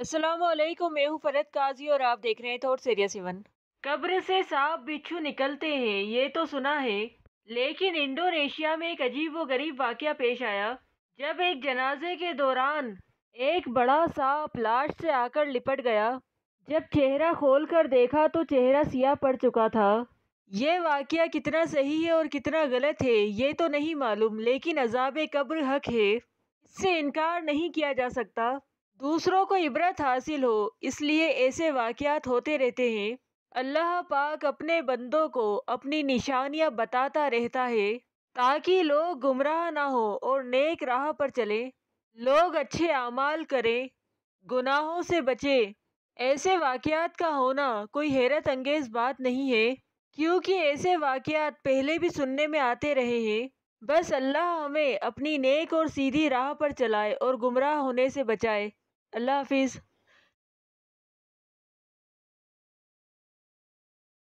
असलम मैं हूँ फरत काजी और आप देख रहे हैं थोड़ सीरियस इवन कब्र से सांप बिच्छू निकलते हैं ये तो सुना है लेकिन इंडोनेशिया में एक अजीब व गरीब वाक़ पेश आया जब एक जनाजे के दौरान एक बड़ा सांप लाश से आकर लिपट गया जब चेहरा खोल कर देखा तो चेहरा सिया पड़ चुका था यह वाक़ कितना सही है और कितना गलत है ये तो नहीं मालूम लेकिन अजाब कब्र हक है इससे इनकार नहीं किया जा सकता दूसरों को इबरत हासिल हो इसलिए ऐसे वाक़ात होते रहते हैं अल्लाह पाक अपने बंदों को अपनी निशानियां बताता रहता है ताकि लोग गुमराह ना हो और नेक राह पर चलें लोग अच्छे अमाल करें गुनाहों से बचें ऐसे वाक़ात का होना कोई हैरत अंगेज़ बात नहीं है क्योंकि ऐसे वाक़ात पहले भी सुनने में आते रहे हैं बस अल्लाह हमें अपनी नेक और सीधी राह पर चलाए और गुमराह होने से बचाए अल्लाह हाफिज़